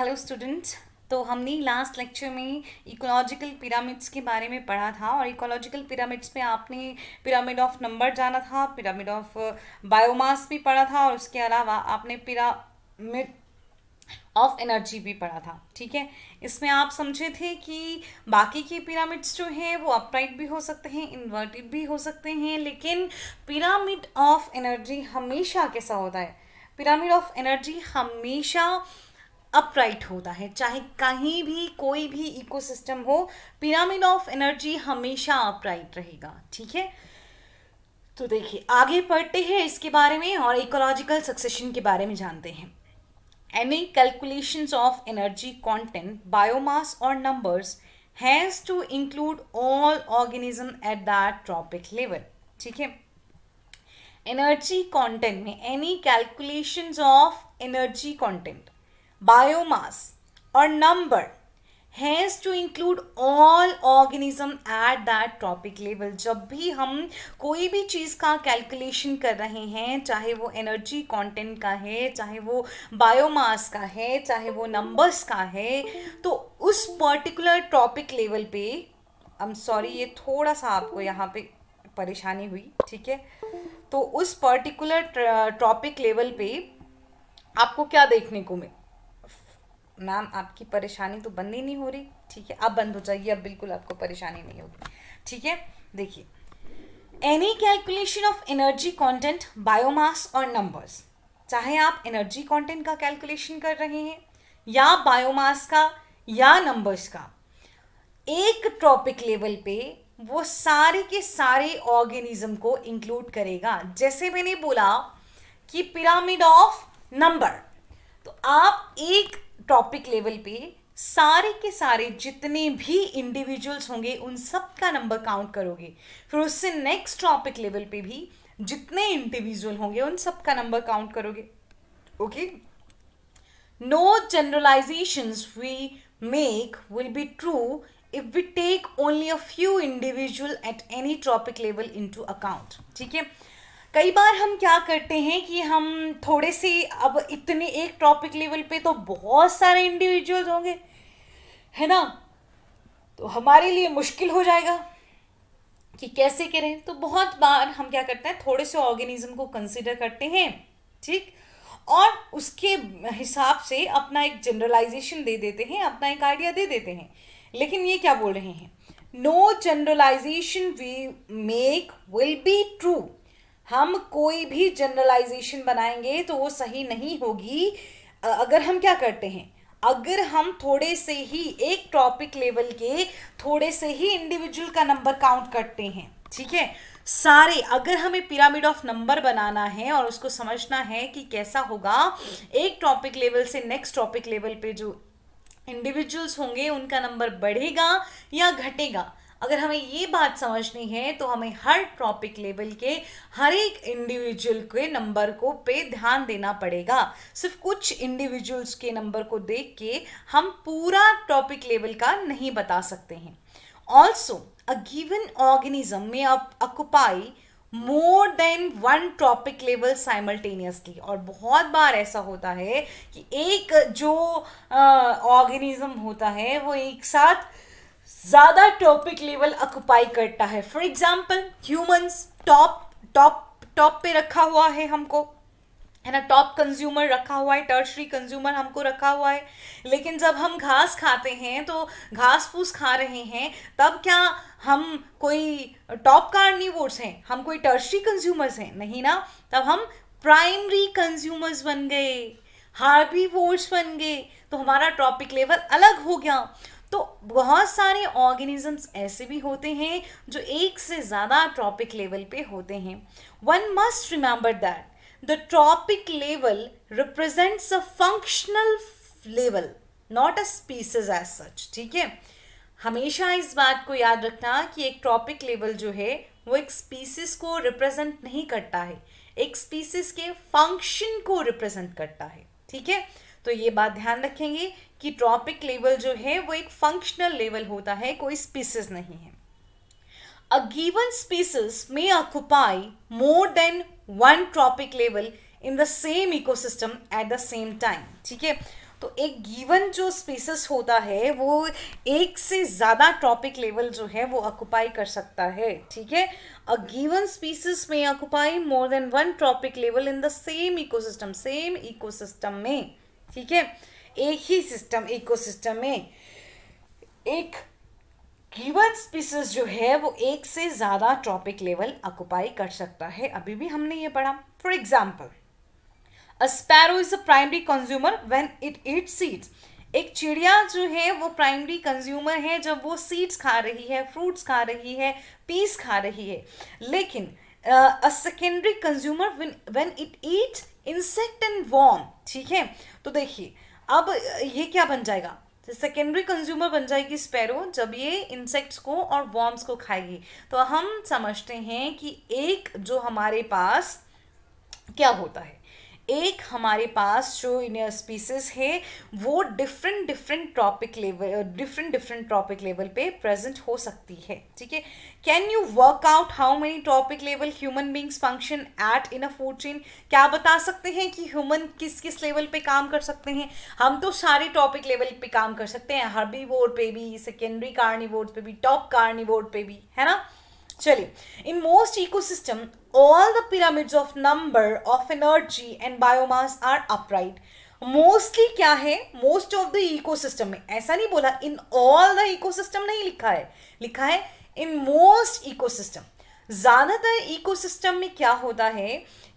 Hello student तो हमने last lecture में इकोलॉजिकल पिरामिड्स के बारे में पढ़ा था और इकोलॉजिकल पिरामिड्स में आपने पिरामिड ऑफ नंबर जाना था पिरामिड ऑफ बायोमास भी पढ़ा था और उसके अलावा आपने पिरामिड ऑफ एनर्जी भी पढ़ा था ठीक है इसमें आप समझे थे कि बाकी के पिरामिड्स जो हैं वो अपराइट भी हो सकते हैं इन्वर्टेड भी हो सकते हैं लेकिन पिरामिड ऑफ एनर्जी हमेशा कैसा होता है पिरामिड ऑफ एनर्जी हमेशा अपराइट होता है चाहे कहीं भी कोई भी इकोसिस्टम हो पिरामिड ऑफ एनर्जी हमेशा अपराइट रहेगा ठीक है तो देखिए आगे पढ़ते हैं इसके बारे में और इकोलॉजिकल सक्सेशन के बारे में जानते हैं any calculations of energy content biomass और numbers has to include all organism at that trophic level ठीक है एनर्जी कंटेंट में any calculations of energy content biomass or number has to include all organism at that topic level जब भी हम कोई भी चीज़ का कैलकुलेशन कर रहे हैं चाहे वो एनर्जी कॉन्टेंट का है चाहे वो बायोमास का है चाहे वो नंबर्स का है तो उस पर्टिकुलर टॉपिक लेवल पे आई एम सॉरी ये थोड़ा सा आपको यहाँ पे परेशानी हुई ठीक है तो उस पर्टिकुलर टॉपिक लेवल पे आपको क्या देखने को मिल मैम आपकी परेशानी तो बंद ही नहीं हो रही ठीक है अब बंद हो जाएगी अब बिल्कुल आपको परेशानी नहीं होगी ठीक है देखिए any calculation of energy content biomass और नंबर्स चाहे आप एनर्जी कॉन्टेंट का कैलकुलेशन कर रहे हैं या बायोमास का या नंबर्स का एक ट्रॉपिक लेवल पे वो सारे के सारे ऑर्गेनिज्म को इंक्लूड करेगा जैसे मैंने बोला कि पिरामिड ऑफ नंबर तो आप एक टॉपिक लेवल पे सारे के सारे जितने भी इंडिविजुअल्स होंगे उन सब का नंबर काउंट करोगे फिर उससे नेक्स्ट टॉपिक लेवल पे भी जितने इंडिविजुअल होंगे उन सब का नंबर काउंट करोगे okay no generalization we make will be true if we take only a few individual at any topic level into account ठीक है कई बार हम क्या करते हैं कि हम थोड़े से अब इतने एक टॉपिक लेवल पे तो बहुत सारे इंडिविजुअल्स होंगे है ना तो हमारे लिए मुश्किल हो जाएगा कि कैसे करें तो बहुत बार हम क्या करते हैं थोड़े से ऑर्गेनिज्म को कंसिडर करते हैं ठीक और उसके हिसाब से अपना एक जनरलाइजेशन दे देते हैं अपना एक आइडिया दे देते हैं लेकिन ये क्या बोल रहे हैं no generalization we make will be true हम कोई भी जनरलाइजेशन बनाएंगे तो वो सही नहीं होगी अगर हम क्या करते हैं अगर हम थोड़े से ही एक टॉपिक लेवल के थोड़े से ही इंडिविजुअल का नंबर काउंट करते हैं ठीक है सारे अगर हमें पिरामिड ऑफ नंबर बनाना है और उसको समझना है कि कैसा होगा एक टॉपिक लेवल से नेक्स्ट टॉपिक लेवल पे जो इंडिविजुअल्स होंगे उनका नंबर बढ़ेगा या घटेगा अगर हमें ये बात समझनी है तो हमें हर टॉपिक लेवल के हर एक इंडिविजुअल के नंबर को पे ध्यान देना पड़ेगा सिर्फ कुछ इंडिविजुअल्स के नंबर को देख के हम पूरा टॉपिक लेवल का नहीं बता सकते हैं ऑल्सो अ गिवन ऑर्गेनिज्म में occupy more than one topic level simultaneously और बहुत बार ऐसा होता है कि एक जो ऑर्गेनिज्म होता है वो एक साथ ज़्यादा टॉपिक लेवल अकुपाई करता है for example humans top top top पे रखा हुआ है हमको है ना टॉप कंज्यूमर रखा हुआ है टर्शरी कंज्यूमर हमको रखा हुआ है लेकिन जब हम घास खाते हैं तो घास फूस खा रहे हैं तब क्या हम कोई टॉप कार्निवोर्स हैं हम कोई टर्शरी कंज्यूमर्स हैं नहीं ना तब हम प्राइमरी कंज्यूमर्स बन गए हार्बी वोर्स बन गए तो हमारा टॉपिक लेवल अलग हो गया तो बहुत सारे ऑर्गेनिजम्स ऐसे भी होते हैं जो एक से ज़्यादा ट्रॉपिक लेवल पे होते हैं one must remember that the trophic level represents a functional level not a species as such ठीक है हमेशा इस बात को याद रखना कि एक ट्रॉपिक लेवल जो है वो एक स्पीसीज को रिप्रेजेंट नहीं करता है एक स्पीसीज के फंक्शन को रिप्रेजेंट करता है ठीक है तो ये बात ध्यान रखेंगे कि ट्रॉपिक लेवल जो है वो एक फंक्शनल लेवल होता है कोई स्पीसीज नहीं है अ गिवन स्पीसीज में occupy more than one trophic level in the same ecosystem at the same time ठीक है तो एक गिवन जो स्पीसीज होता है वो एक से ज़्यादा ट्रॉपिक लेवल जो है वो ऑक्यूपाई कर सकता है ठीक है अ गिवन स्पीसीज में occupy more than one trophic level in the same ecosystem same ecosystem में ठीक है एक ही सिस्टम इकोसिस्टम में एक गिवन स्पीसीज जो है वो एक से ज़्यादा ट्रॉपिक लेवल ऑक्यूपाई कर सकता है अभी भी हमने ये पढ़ा for example a sparrow is a primary consumer when it it seeds एक चिड़िया जो है वो प्राइमरी कंज्यूमर है जब वो सीड्स खा रही है फ्रूट्स खा रही है पीस खा रही है लेकिन a secondary consumer when it eat insect and worm ठीक है तो देखिए अब ये क्या बन जाएगा सेकेंडरी कंज्यूमर बन जाएगी स्पैरो जब ये इंसेक्ट्स को और वॉर्म्स को खाएगी तो हम समझते हैं कि एक जो हमारे पास क्या होता है एक हमारे पास जो इनर स्पीसीज है वो different different topic level different different topic level पे प्रेजेंट हो सकती है ठीक है can you work out how many topic level human beings function at in a food chain क्या बता सकते हैं कि ह्यूमन किस किस लेवल पे काम कर सकते हैं हम तो सारे टॉपिक लेवल पे काम कर सकते हैं हर्बी बोर्ड पे भी सेकेंडरी कार्निवोर्ड पे भी टॉप कार्निवोर्ड पे भी है ना चलिए in most ecosystem all the pyramids of number of energy and biomass are upright mostly क्या है most of the ecosystem में ऐसा नहीं बोला in all the eco ecosystem नहीं लिखा है लिखा है इन मोस्ट इको सिस्टम ज़्यादातर इकोसिस्टम में क्या होता है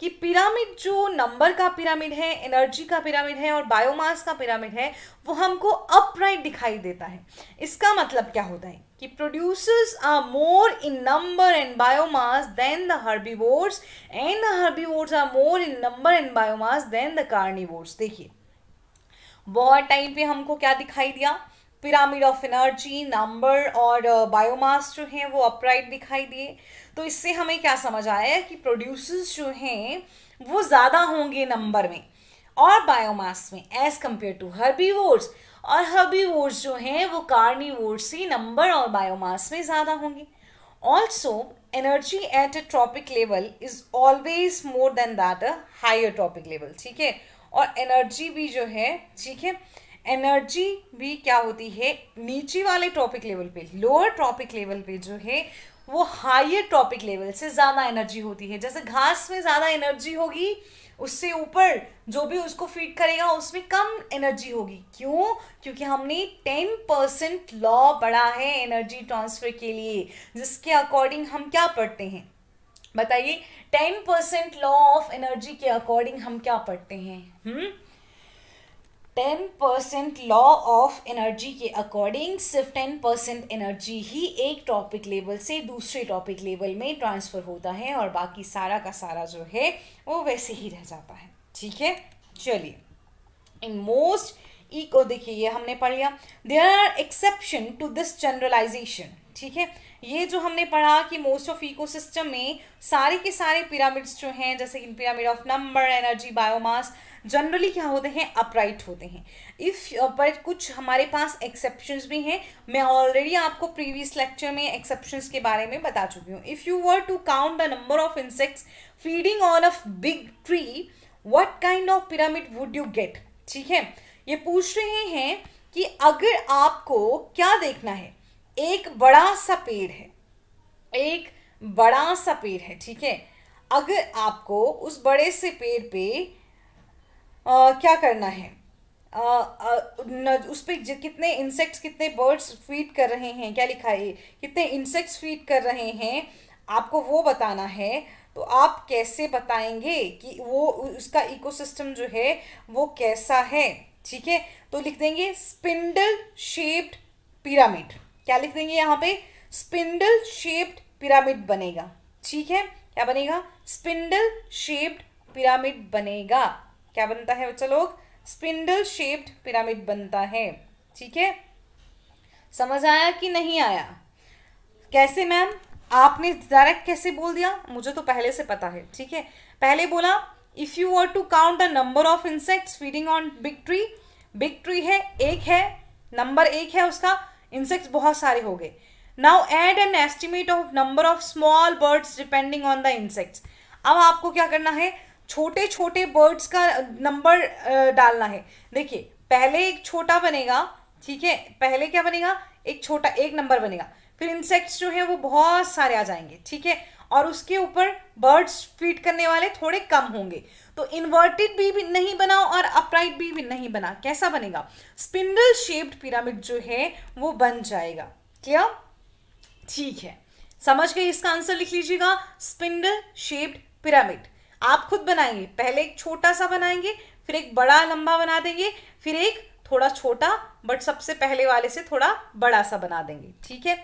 कि पिरामिड जो नंबर का पिरामिड है एनर्जी का पिरामिड है और बायोमास का पिरामिड है वो हमको अपराइट दिखाई देता है इसका मतलब क्या होता है कि producers are more in number and biomass than the herbivores and the herbivores are more in number and biomass than the carnivores देखिए वॉर टाइम पे हमको क्या दिखाई दिया पिरामिड ऑफ एनर्जी नंबर और बायोमास uh, जो हैं वो अपराइट दिखाई दिए तो इससे हमें क्या समझ आया कि प्रोड्यूसर्स जो हैं वो ज़्यादा होंगे नंबर में और बायोमास में as compare to herbivores और हर्बी वोर्स जो हैं वो वोर्स ही नंबर और बायोमास में ज़्यादा होंगे also energy at a trophic level is always more than that a higher trophic level ठीक है और एनर्जी भी जो है ठीक है एनर्जी भी क्या होती है नीचे वाले ट्रॉपिक लेवल पे लोअर ट्रॉपिक लेवल पे जो है वो हाइयर ट्रॉपिक लेवल से ज़्यादा एनर्जी होती है जैसे घास में ज़्यादा एनर्जी होगी उससे ऊपर जो भी उसको फीड करेगा उसमें कम एनर्जी होगी क्यों क्योंकि हमने टेन परसेंट लॉ पढ़ा है एनर्जी ट्रांसफ़र के लिए जिसके अकॉर्डिंग हम क्या पढ़ते हैं बताइए ten percent law of energy के अकॉर्डिंग हम क्या पढ़ते हैं हुँ? हम्म? Ten percent law of energy के अकॉर्डिंग सिर्फ टेन परसेंट एनर्जी ही एक टॉपिक लेवल से दूसरे टॉपिक लेवल में ट्रांसफ़र होता है और बाकी सारा का सारा जो है वो वैसे ही रह जाता है ठीक है चलिए इन मोस्ट ई को देखिए ये हमने पढ़ लिया there are exception to this generalization ठीक है ये जो हमने पढ़ा कि मोस्ट ऑफ इकोसिस्टम में सारे के सारे पिरामिड्स जो हैं जैसे कि pyramid of number energy biomass generally क्या होते हैं अपराइट होते हैं इफ़ uh, पर कुछ हमारे पास एक्सेप्शंस भी हैं मैं ऑलरेडी आपको प्रीवियस लेक्चर में एक्सेप्शंस के बारे में बता चुकी हूँ if you were to count the number of insects feeding on a big tree what kind of pyramid would you get ठीक है ये पूछ रहे हैं कि अगर आपको क्या देखना है एक बड़ा सा पेड़ है एक बड़ा सा पेड़ है ठीक है अगर आपको उस बड़े से पेड़ पे आ, क्या करना है आ, आ, उस पर कितने इंसेक्ट्स कितने बर्ड्स फीड कर रहे हैं क्या लिखा है कितने इंसेक्ट्स फीड कर रहे हैं आपको वो बताना है तो आप कैसे बताएंगे कि वो उसका इकोसिस्टम जो है वो कैसा है ठीक है तो लिख देंगे स्पिंडल शेप्ड पिरामिड क्या लिख देंगे यहाँ पे स्पिंडल शेप्ड पिरामिड बनेगा ठीक है क्या बनेगा स्पिंडल शेप्ड पिरामिड बनेगा क्या बनता है बच्चा लोग स्पिंडल शेप्ड पिरामिड बनता है ठीक है समझ आया कि नहीं आया कैसे मैम आपने डायरेक्ट कैसे बोल दिया मुझे तो पहले से पता है ठीक है पहले बोला if you were to count the number of insects feeding on big tree big tree है एक है नंबर एक है उसका इंसेक्ट्स बहुत सारे हो गए now add an estimate of number of small birds depending on the insects अब आपको क्या करना है छोटे छोटे बर्ड्स का नंबर डालना है देखिए पहले एक छोटा बनेगा ठीक है पहले क्या बनेगा एक छोटा एक नंबर बनेगा फिर इंसेक्ट्स जो है वो बहुत सारे आ जाएंगे ठीक है और उसके ऊपर बर्ड्स फीड करने वाले थोड़े कम होंगे तो इन्वर्टेड भी, भी नहीं बनाओ और अपराइट भी, भी नहीं बना कैसा बनेगा स्पिंडल शेप्ड पिरामिड जो है वो बन जाएगा क्लियर ठीक है समझ गए इसका आंसर लिख लीजिएगा स्पिंडल शेप्ड पिरामिड आप खुद बनाएंगे पहले एक छोटा सा बनाएंगे फिर एक बड़ा लंबा बना देंगे फिर एक थोड़ा छोटा बट सबसे पहले वाले से थोड़ा बड़ा सा बना देंगे ठीक है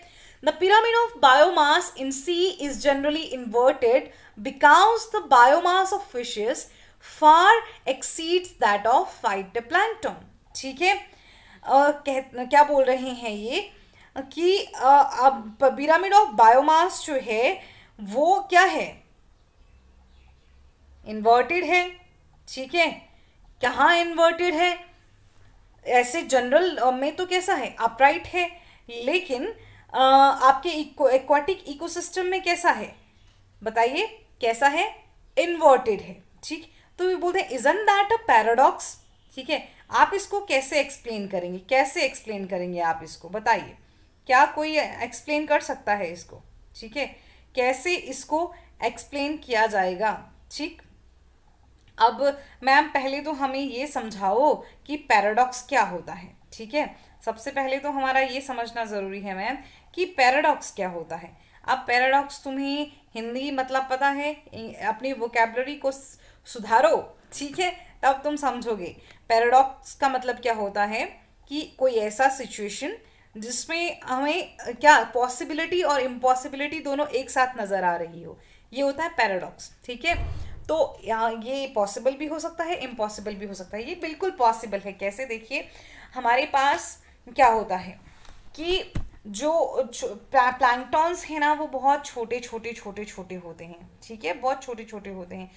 the pyramid of biomass in sea is generally inverted because the biomass of fishes far exceeds that of phytoplankton ठीक है क्या बोल रहे हैं ये कि अब पिरामिड ऑफ बायोमास जो है वो क्या है इन्वर्टेड है ठीक है कहाँ इन्वर्टेड है ऐसे जनरल में तो कैसा है अपराइट है लेकिन आपके एक्वाटिक इकोसिस्टम में कैसा है बताइए कैसा है इन्वर्टेड है ठीक है तो वे बोलते हैं इजन दैट अ पैराडॉक्स ठीक है आप इसको कैसे एक्सप्लेन करेंगे कैसे एक्सप्लेन करेंगे आप इसको बताइए क्या कोई एक्सप्लेन कर सकता है इसको ठीक है कैसे इसको एक्सप्लेन किया जाएगा ठीक अब मैम पहले तो हमें ये समझाओ कि पैराडॉक्स क्या होता है ठीक है सबसे पहले तो हमारा ये समझना ज़रूरी है मैम कि पैराडॉक्स क्या होता है अब पैराडॉक्स तुम्हें हिंदी मतलब पता है अपनी वोकेबलरी को सुधारो ठीक है तब तुम समझोगे पैराडॉक्स का मतलब क्या होता है कि कोई ऐसा सिचुएशन जिसमें हमें क्या पॉसिबिलिटी और इम्पॉसिबिलिटी दोनों एक साथ नज़र आ रही हो ये होता है पैराडॉक्स ठीक है तो यहाँ ये पॉसिबल भी हो सकता है इम्पॉसिबल भी हो सकता है ये बिल्कुल पॉसिबल है कैसे देखिए हमारे पास क्या होता है कि जो प्लैंकटॉन्स हैं ना वो बहुत छोटे छोटे छोटे छोटे होते हैं ठीक है बहुत छोटे छोटे होते हैं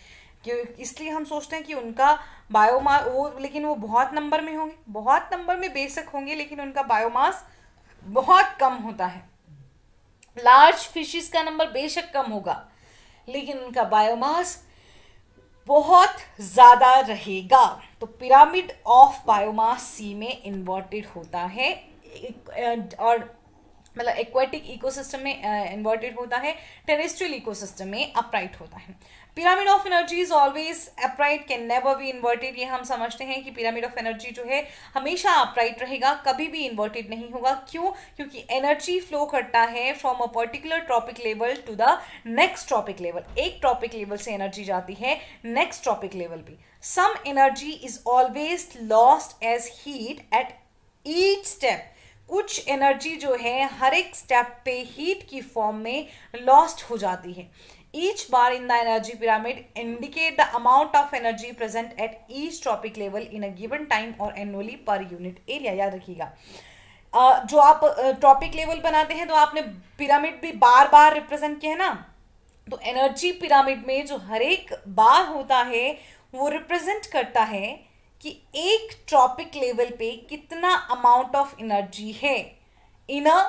इसलिए हम सोचते हैं कि उनका बायोमास वो लेकिन वो बहुत नंबर में होंगे बहुत नंबर में बेशक होंगे लेकिन उनका बायोमास बहुत कम होता है लार्ज फिशेस का नंबर बेशक कम होगा लेकिन उनका बायोमास बहुत ज़्यादा रहेगा तो पिरामिड ऑफ बायोमास सी में इन्वर्टेड होता है और मतलब एक्वेटिक इकोसिस्टम में इन्वर्टेड uh, होता है टेरेस्ट्रियल इकोसिस्टम में अपराइट होता है pyramid of energy is always upright can never be inverted ये हम समझते हैं कि पिरामिड ऑफ एनर्जी जो है हमेशा अपराइट रहेगा कभी भी इन्वर्टेड नहीं होगा क्यों क्योंकि एनर्जी फ्लो करता है from a particular trophic level to the next trophic level एक ट्रॉपिक लेवल से एनर्जी जाती है नेक्स्ट ट्रॉपिक लेवल भी some energy is always lost as heat at each step कुछ एनर्जी जो है हर एक स्टेप पे हीट की फॉर्म में लॉस्ट हो जाती है ईच बार in the energy pyramid indicate the amount of energy present at each trophic level in a given time और एनुअली पर यूनिट एरिया याद रखिएगा जो आप ट्रॉपिक लेवल बनाते हैं तो आपने पिरामिड भी बार बार रिप्रेजेंट किया है ना तो एनर्जी पिरामिड में जो हर एक बार होता है वो रिप्रेजेंट करता है कि एक ट्रॉपिक लेवल पे कितना अमाउंट ऑफ एनर्जी है इन अ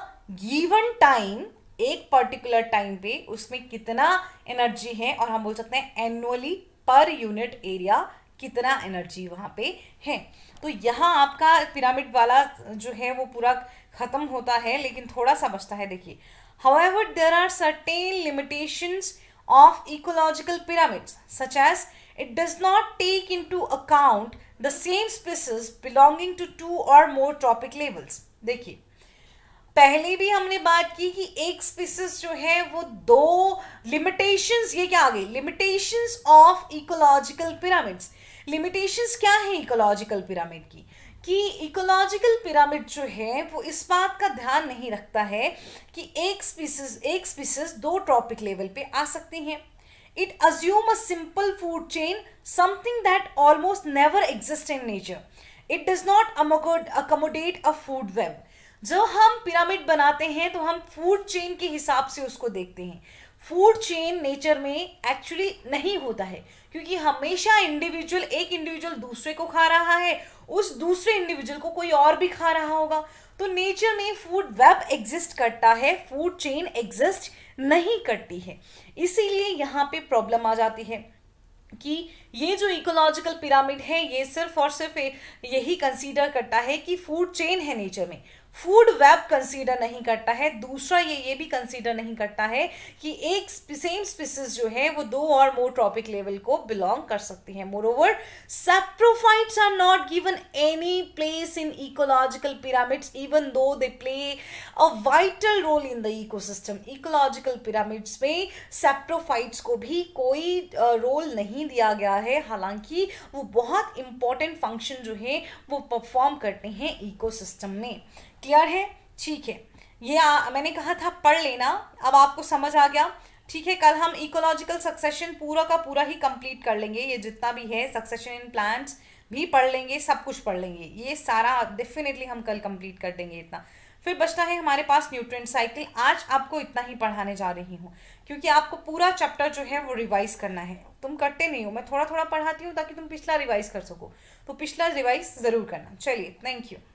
गिवन टाइम एक पर्टिकुलर टाइम पे उसमें कितना एनर्जी है और हम बोल सकते हैं एनुअली पर यूनिट एरिया कितना एनर्जी वहाँ पे है तो यहाँ आपका पिरामिड वाला जो है वो पूरा ख़त्म होता है लेकिन थोड़ा सा बचता है देखिए there are certain limitation of ecological pyramid such such it does not take into account the same species belonging to two और मोर ट्रॉपिक लेवल्स देखिए पहले भी हमने बात की कि एक स्पीसीज जो है वो दो लिमिटेशंस ये क्या आ गई limitations of ecological pyramids limitations क्या है इकोलॉजिकल पिरामिड की कि इकोलॉजिकल पिरामिड जो है वो इस बात का ध्यान नहीं रखता है कि एक स्पीसीज एक स्पीसीज दो ट्रॉपिक लेवल पे आ सकती हैं it assume a simple food chain, something that almost never exists in nature. It does not accommodate a food web. जब हम पिरामिड बनाते हैं तो हम फूड चेन के हिसाब से उसको देखते हैं फूड चेन नेचर में एक्चुअली नहीं होता है क्योंकि हमेशा इंडिविजुअल एक इंडिविजुअल दूसरे को खा रहा है उस दूसरे इंडिविजुअल को कोई और भी खा रहा होगा तो नेचर में फूड वेब एग्जिस्ट करता है फूड चेन एग्जिस्ट नहीं करती है इसीलिए यहाँ पे प्रॉब्लम आ जाती है कि ये जो इकोलॉजिकल पिरामिड है ये सिर्फ और सिर्फ यही कंसीडर करता है कि फूड चेन है नेचर में फूड वेब कंसीडर नहीं करता है दूसरा ये ये भी कंसीडर नहीं करता है कि एक सेम स्पीसीज जो है वो दो और मोर ट्रॉपिक लेवल को बिलोंग कर सकती है moreover saprophytes are not given any place in ecological pyramids even though they play a vital role in the ecosystem ecological pyramids में सेप्रोफाइट्स को भी कोई रोल नहीं दिया गया होता है हालांकि वो बहुत इंपॉर्टेंट फंक्शन जो है वो परफॉर्म करते हैं इकोसिस्टम में क्लियर है ठीक है ये आ, मैंने कहा था पढ़ लेना अब आपको समझ आ गया ठीक है कल हम इकोलॉजिकल सक्सेशन पूरा का पूरा ही कंप्लीट कर लेंगे ये जितना भी है सक्सेशन इन प्लांट्स भी पढ़ लेंगे सब कुछ पढ़ लेंगे ये सारा डेफिनेटली हम कल कंप्लीट कर देंगे इतना फिर बचता है हमारे पास न्यूट्रिएंट साइकिल आज आपको इतना ही पढ़ाने जा रही हूँ क्योंकि आपको पूरा चैप्टर जो है वो रिवाइज करना है तुम करते नहीं हो मैं थोड़ा थोड़ा पढ़ाती हूँ ताकि तुम पिछला रिवाइज कर सको तो पिछला रिवाइज ज़रूर करना चलिए थैंक यू